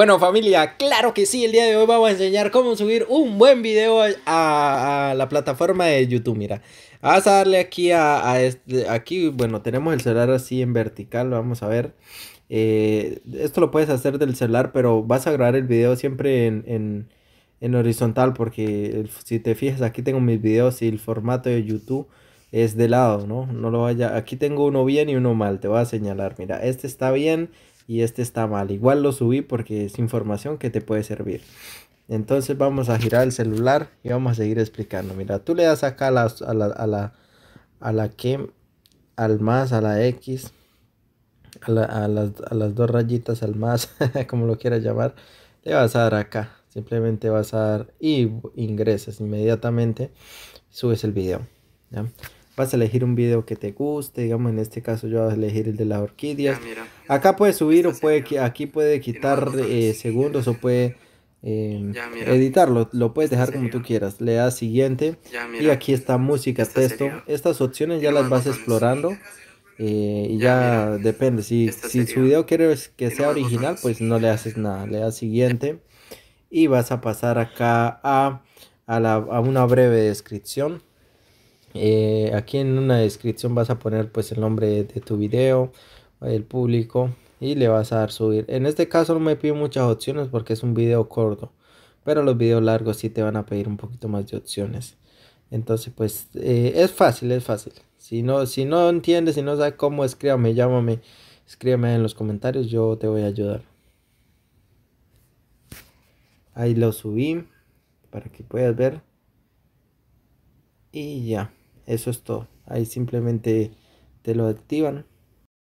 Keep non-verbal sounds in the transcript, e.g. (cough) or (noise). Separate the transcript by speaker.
Speaker 1: Bueno familia, claro que sí, el día de hoy vamos a enseñar cómo subir un buen video a, la plataforma de YouTube, mira. Vas a darle aquí a, este, aquí, bueno, tenemos el celular así en vertical, vamos a ver. Eh, esto lo puedes hacer del celular, pero vas a grabar el video siempre en, horizontal, porque si te fijas, aquí tengo mis videos y el formato de YouTube es de lado, ¿no? No lo vaya, aquí tengo uno bien y uno mal, te voy a señalar, mira, este está bien, y este está mal. Igual lo subí porque es información que te puede servir. Entonces vamos a girar el celular y vamos a seguir explicando. Mira, tú le das acá a la, a que, al más, a la X, a, a, las, a las dos rayitas, al más, (laughs) como lo quieras llamar. Le vas a dar acá. Simplemente vas a dar y ingresas inmediatamente. Subes el video. ¿ya? Vas a elegir un video que te guste. Digamos, en este caso yo voy a elegir el de las orquídeas. mira. Acá puedes subir o puede aquí puede quitar eh, segundos o puede eh, editarlo. Lo puedes dejar como tú quieras. Le das siguiente y aquí está música, texto. Estas opciones ya las vas explorando. Eh, y ya, depende. Si, si su video quieres que sea original, pues no le haces nada. Le das siguiente. Y vas a pasar acá a, a, la, a una breve descripción. aquí en una descripción vas a poner pues el nombre de tu video el público y le vas a dar subir. En este caso no me pide muchas opciones porque es un video corto, pero los videos largos sí te van a pedir un poquito más de opciones. Entonces, pues eh, es fácil, es fácil. Si no, si no entiendes, si no sabes cómo, escríbame, llámame, escríbeme en los comentarios, yo te voy a ayudar. Ahí lo subí para que puedas ver. Y ya, eso es todo. Ahí simplemente te lo activan.